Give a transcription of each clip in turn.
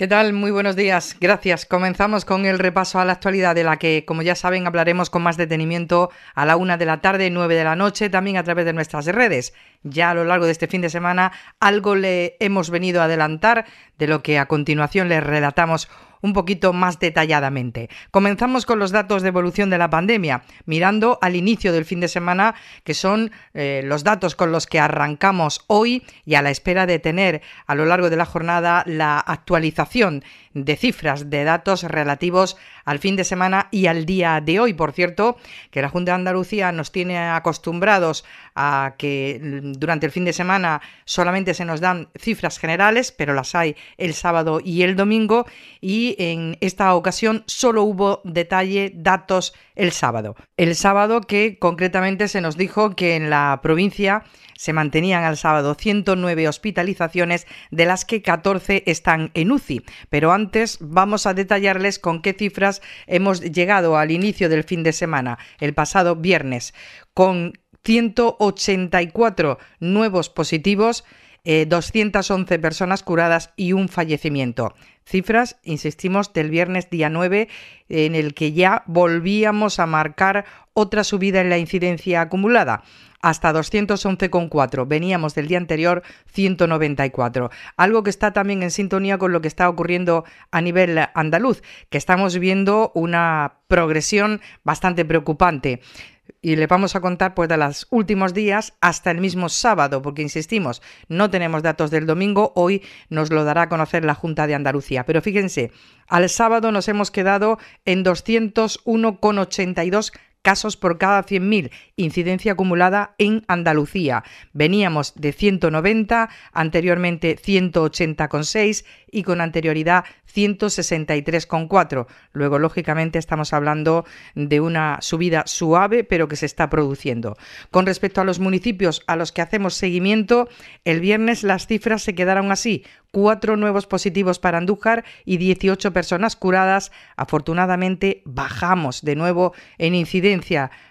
¿Qué tal? Muy buenos días. Gracias. Comenzamos con el repaso a la actualidad de la que, como ya saben, hablaremos con más detenimiento a la una de la tarde, nueve de la noche, también a través de nuestras redes. Ya a lo largo de este fin de semana algo le hemos venido a adelantar de lo que a continuación les relatamos un poquito más detalladamente. Comenzamos con los datos de evolución de la pandemia, mirando al inicio del fin de semana, que son eh, los datos con los que arrancamos hoy y a la espera de tener a lo largo de la jornada la actualización de cifras, de datos relativos al fin de semana y al día de hoy. Por cierto, que la Junta de Andalucía nos tiene acostumbrados a que mm, durante el fin de semana solamente se nos dan cifras generales, pero las hay el sábado y el domingo y en esta ocasión solo hubo detalle, datos el sábado. El sábado que concretamente se nos dijo que en la provincia se mantenían al sábado 109 hospitalizaciones, de las que 14 están en UCI. Pero antes vamos a detallarles con qué cifras hemos llegado al inicio del fin de semana, el pasado viernes, con 184 nuevos positivos. 211 eh, personas curadas y un fallecimiento. Cifras, insistimos, del viernes día 9, en el que ya volvíamos a marcar otra subida en la incidencia acumulada hasta 211,4. Veníamos del día anterior 194. Algo que está también en sintonía con lo que está ocurriendo a nivel andaluz, que estamos viendo una progresión bastante preocupante y le vamos a contar pues de los últimos días hasta el mismo sábado, porque insistimos, no tenemos datos del domingo, hoy nos lo dará a conocer la Junta de Andalucía. Pero fíjense, al sábado nos hemos quedado en 201,82 casos por cada 100.000, incidencia acumulada en Andalucía. Veníamos de 190, anteriormente 180,6 y con anterioridad 163,4. Luego, lógicamente, estamos hablando de una subida suave, pero que se está produciendo. Con respecto a los municipios a los que hacemos seguimiento, el viernes las cifras se quedaron así. Cuatro nuevos positivos para Andújar y 18 personas curadas. Afortunadamente, bajamos de nuevo en incidencia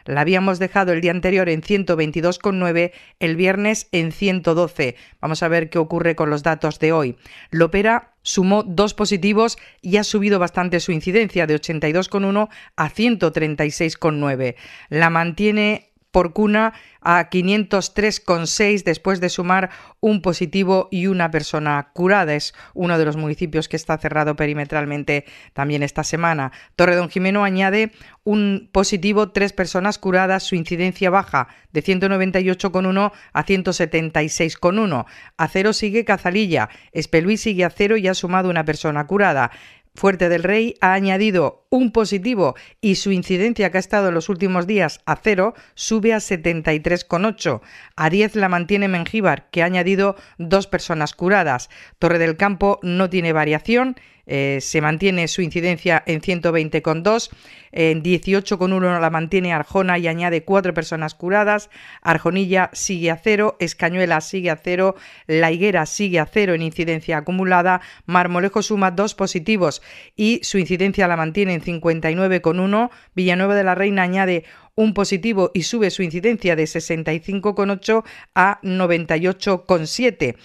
la habíamos dejado el día anterior en 122,9, el viernes en 112. Vamos a ver qué ocurre con los datos de hoy. Lopera sumó dos positivos y ha subido bastante su incidencia de 82,1 a 136,9. La mantiene por cuna a 503,6 después de sumar un positivo y una persona curada. Es uno de los municipios que está cerrado perimetralmente también esta semana. Don Jimeno añade un positivo, tres personas curadas, su incidencia baja de 198,1 a 176,1. A cero sigue Cazalilla, Espeluí sigue a cero y ha sumado una persona curada. Fuerte del Rey ha añadido un positivo y su incidencia que ha estado en los últimos días a cero sube a 73,8. A 10 la mantiene Mengíbar, que ha añadido dos personas curadas. Torre del Campo no tiene variación eh, se mantiene su incidencia en 120,2, en 18,1 la mantiene Arjona y añade cuatro personas curadas, Arjonilla sigue a cero, Escañuela sigue a cero, La Higuera sigue a cero en incidencia acumulada, Marmolejo suma dos positivos y su incidencia la mantiene en 59,1, Villanueva de la Reina añade un positivo y sube su incidencia de 65,8 a 98,7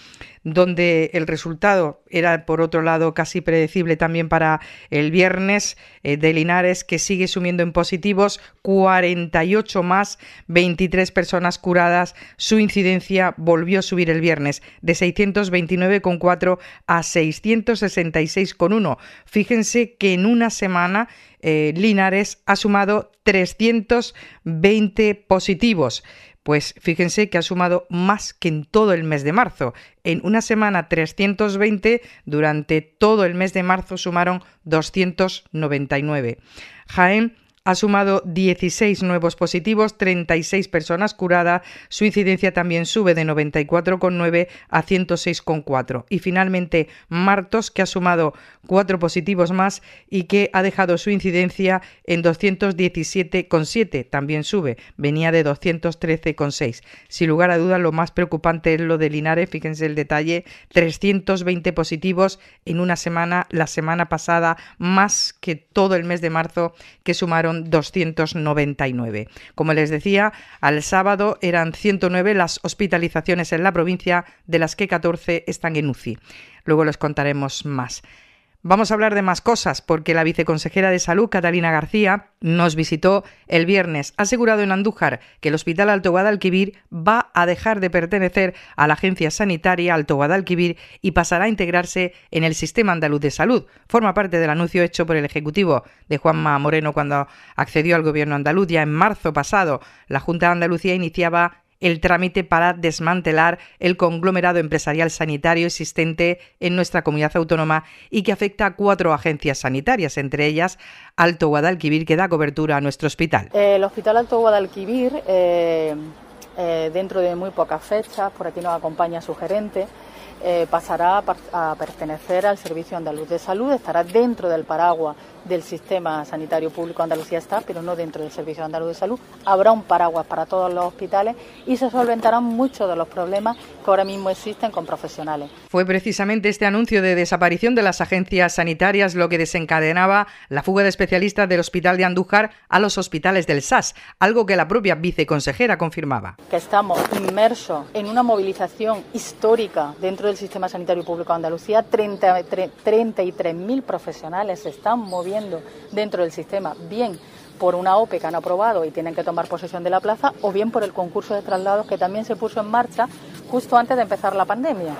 donde el resultado era, por otro lado, casi predecible también para el viernes eh, de Linares, que sigue sumiendo en positivos 48 más 23 personas curadas. Su incidencia volvió a subir el viernes de 629,4 a 666,1. Fíjense que en una semana eh, Linares ha sumado 320 positivos. Pues fíjense que ha sumado más que en todo el mes de marzo. En una semana 320, durante todo el mes de marzo sumaron 299. Jaén ha sumado 16 nuevos positivos, 36 personas curadas, su incidencia también sube de 94,9 a 106,4. Y finalmente Martos, que ha sumado 4 positivos más y que ha dejado su incidencia en 217,7, también sube, venía de 213,6. Sin lugar a dudas, lo más preocupante es lo de Linares, fíjense el detalle, 320 positivos en una semana, la semana pasada, más que todo el mes de marzo, que sumaron 299. Como les decía, al sábado eran 109 las hospitalizaciones en la provincia, de las que 14 están en UCI. Luego les contaremos más. Vamos a hablar de más cosas porque la viceconsejera de Salud, Catalina García, nos visitó el viernes. Ha asegurado en Andújar que el Hospital Alto Guadalquivir va a dejar de pertenecer a la Agencia Sanitaria Alto Guadalquivir y pasará a integrarse en el Sistema Andaluz de Salud. Forma parte del anuncio hecho por el Ejecutivo de Juanma Moreno cuando accedió al Gobierno andaluz. Ya en marzo pasado, la Junta de Andalucía iniciaba el trámite para desmantelar el conglomerado empresarial sanitario existente en nuestra comunidad autónoma y que afecta a cuatro agencias sanitarias, entre ellas Alto Guadalquivir, que da cobertura a nuestro hospital. El Hospital Alto Guadalquivir, eh, eh, dentro de muy pocas fechas, por aquí nos acompaña su gerente, eh, pasará a, a, pertenecer al Servicio Andaluz de Salud, estará dentro del paraguas del sistema sanitario público Andalucía está, pero no dentro del Servicio Andaluz de Salud. Habrá un paraguas para todos los hospitales y se solventarán muchos de los problemas que ahora mismo existen con profesionales. Fue precisamente este anuncio de desaparición de las agencias sanitarias lo que desencadenaba la fuga de especialistas del Hospital de Andújar a los hospitales del SAS, algo que la propia viceconsejera confirmaba. Que estamos inmersos en una movilización histórica dentro del sistema sanitario público de Andalucía. 33.000 profesionales están moviendo dentro del sistema, bien por una OPE que han aprobado y tienen que tomar posesión de la plaza, o bien por el concurso de traslados que también se puso en marcha justo antes de empezar la pandemia,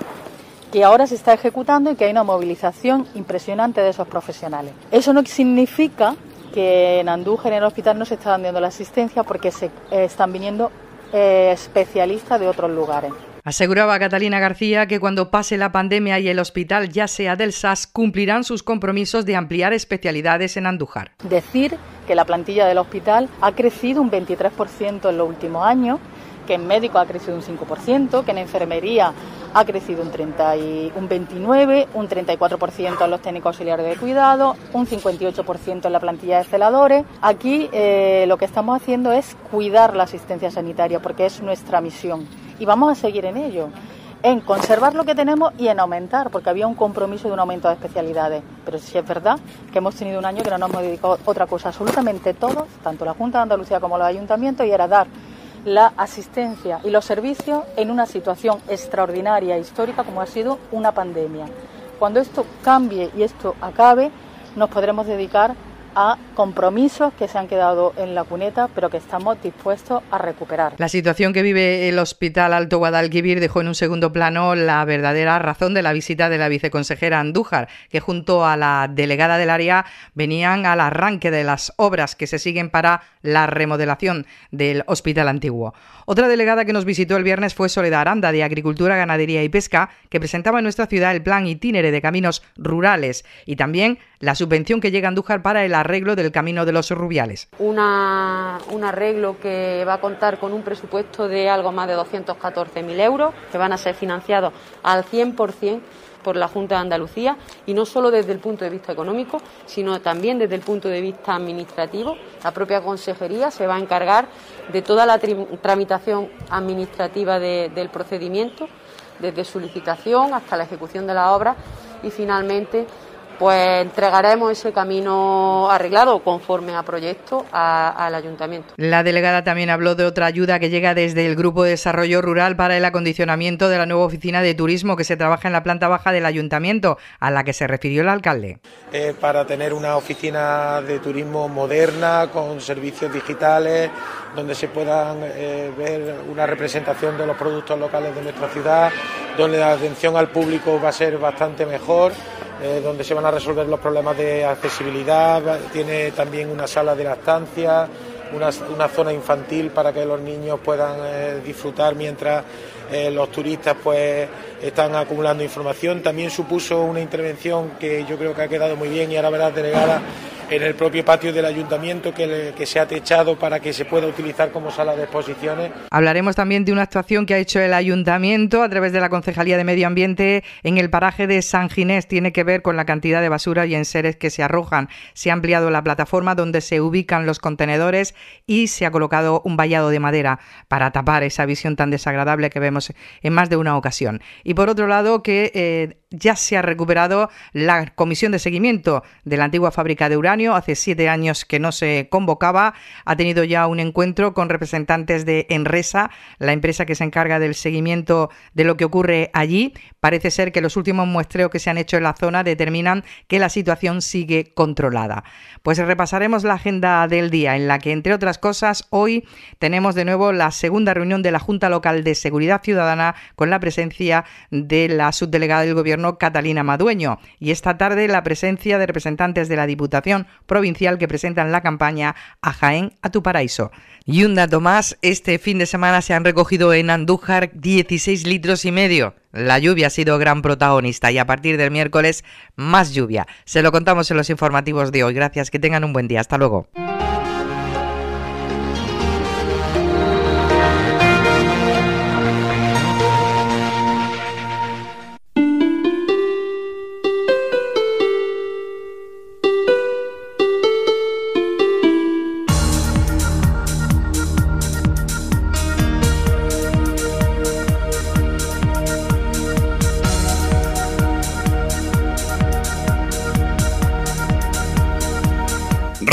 que ahora se está ejecutando y que hay una movilización impresionante de esos profesionales. Eso no significa que en Andújar, en el hospital, no se está dando la asistencia porque se eh, están viniendo eh, especialistas de otros lugares. Aseguraba Catalina García que cuando pase la pandemia y el hospital ya sea del SAS cumplirán sus compromisos de ampliar especialidades en Andújar. Decir que la plantilla del hospital ha crecido un 23% en los últimos años, que en médico ha crecido un 5%, que en enfermería ha crecido un, un 29, un 34% en los técnicos auxiliares de cuidado, un 58% en la plantilla de celadores. Aquí eh, lo que estamos haciendo es cuidar la asistencia sanitaria porque es nuestra misión y vamos a seguir en ello, en conservar lo que tenemos y en aumentar, porque había un compromiso de un aumento de especialidades. Pero sí es verdad que hemos tenido un año que no nos hemos dedicado a otra cosa, absolutamente todos, tanto la Junta de Andalucía como los ayuntamientos, y era dar la asistencia y los servicios en una situación extraordinaria, e histórica, como ha sido una pandemia. Cuando esto cambie y esto acabe, nos podremos dedicar a compromisos que se han quedado en la cuneta, pero que estamos dispuestos a recuperar. La situación que vive el Hospital Alto Guadalquivir dejó en un segundo plano la verdadera razón de la visita de la viceconsejera Andújar, que junto a la delegada del área venían al arranque de las obras que se siguen para la remodelación del Hospital Antiguo. Otra delegada que nos visitó el viernes fue Soledad Aranda, de Agricultura, Ganadería y Pesca, que presentaba en nuestra ciudad el plan itinere de caminos rurales y también la subvención que llega a Andújar para el arranque arreglo del Camino de los Rubiales. un arreglo que va a contar con un presupuesto de algo más de 214.000 euros, que van a ser financiados al 100% por la Junta de Andalucía y no solo desde el punto de vista económico, sino también desde el punto de vista administrativo. La propia Consejería se va a encargar de toda la tramitación administrativa del procedimiento, desde su licitación hasta la ejecución de la obra y finalmente pues entregaremos ese camino arreglado conforme a proyecto al ayuntamiento. La delegada también habló de otra ayuda que llega desde el Grupo de Desarrollo Rural para el acondicionamiento de la nueva oficina de turismo que se trabaja en la planta baja del ayuntamiento, a la que se refirió el alcalde. para tener una oficina de turismo moderna, con servicios digitales, donde se puedan eh, ver una representación de los productos locales de nuestra ciudad, donde la atención al público va a ser bastante mejor eh, donde se van a resolver los problemas de accesibilidad, tiene también una sala de lactancia, una, una zona infantil para que los niños puedan eh, disfrutar mientras eh, los turistas pues están acumulando información. También supuso una intervención que yo creo que ha quedado muy bien y ahora verás delegada en el propio patio del ayuntamiento que, se ha techado para que se pueda utilizar como sala de exposiciones. Hablaremos también de una actuación que ha hecho el ayuntamiento a través de la Concejalía de Medio Ambiente en el paraje de San Ginés. Tiene que ver con la cantidad de basura y enseres que se arrojan. Se ha ampliado la plataforma donde se ubican los contenedores y se ha colocado un vallado de madera para tapar esa visión tan desagradable que vemos en más de una ocasión. Y por otro lado, que eh, ya se ha recuperado la comisión de seguimiento de la antigua fábrica de uranio. Hace siete años que no se convocaba. Ha tenido ya un encuentro con representantes de Enresa, la empresa que se encarga del seguimiento de lo que ocurre allí. Parece ser que los últimos muestreos que se han hecho en la zona determinan que la situación sigue controlada. Pues repasaremos la agenda del día, en la que, entre otras cosas, hoy tenemos de nuevo la segunda reunión de la Junta Local de Seguridad Ciudadana con la presencia de la subdelegada del Gobierno Catalina Madueño y esta tarde la presencia de representantes de la Diputación Provincial que presentan la campaña A Jaén a tu paraíso. Y un dato más, este fin de semana se han recogido en Andújar 16 litros y medio. La lluvia ha sido gran protagonista y a partir del miércoles más lluvia. Se lo contamos en los informativos de hoy. Gracias, que tengan un buen día. Hasta luego.